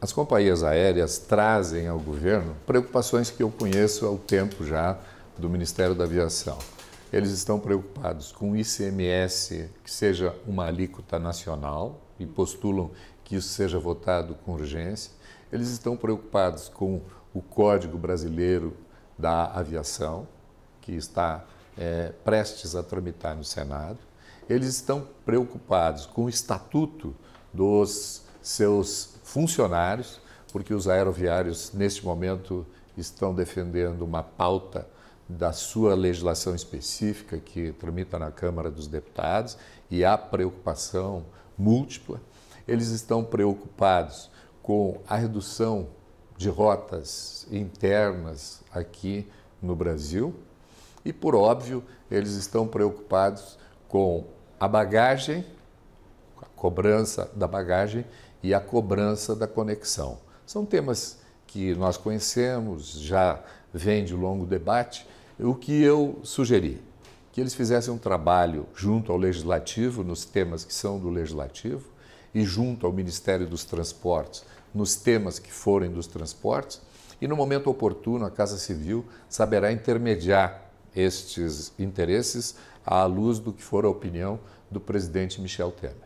As companhias aéreas trazem ao governo preocupações que eu conheço há tempo já do Ministério da Aviação. Eles estão preocupados com o ICMS que seja uma alíquota nacional e postulam que isso seja votado com urgência. Eles estão preocupados com o Código Brasileiro da Aviação, que está é, prestes a tramitar no Senado. Eles estão preocupados com o estatuto dos seus funcionários, porque os aeroviários, neste momento, estão defendendo uma pauta da sua legislação específica que tramita na Câmara dos Deputados e há preocupação múltipla. Eles estão preocupados com a redução de rotas internas aqui no Brasil e, por óbvio, eles estão preocupados com a bagagem a cobrança da bagagem e a cobrança da conexão. São temas que nós conhecemos, já vem de longo debate. O que eu sugeri? Que eles fizessem um trabalho junto ao legislativo, nos temas que são do legislativo, e junto ao Ministério dos Transportes, nos temas que forem dos transportes, e no momento oportuno a Casa Civil saberá intermediar estes interesses à luz do que for a opinião do presidente Michel Temer.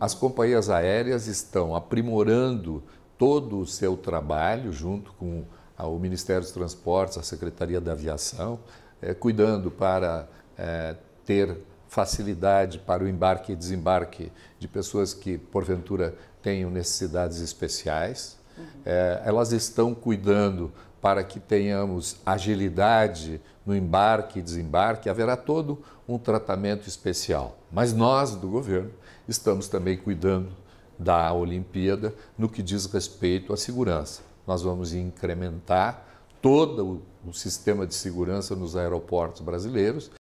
As companhias aéreas estão aprimorando todo o seu trabalho junto com o Ministério dos Transportes, a Secretaria da Aviação, é, cuidando para é, ter facilidade para o embarque e desembarque de pessoas que, porventura, tenham necessidades especiais. É, elas estão cuidando para que tenhamos agilidade no embarque e desembarque, haverá todo um tratamento especial. Mas nós, do governo, estamos também cuidando da Olimpíada no que diz respeito à segurança. Nós vamos incrementar todo o sistema de segurança nos aeroportos brasileiros.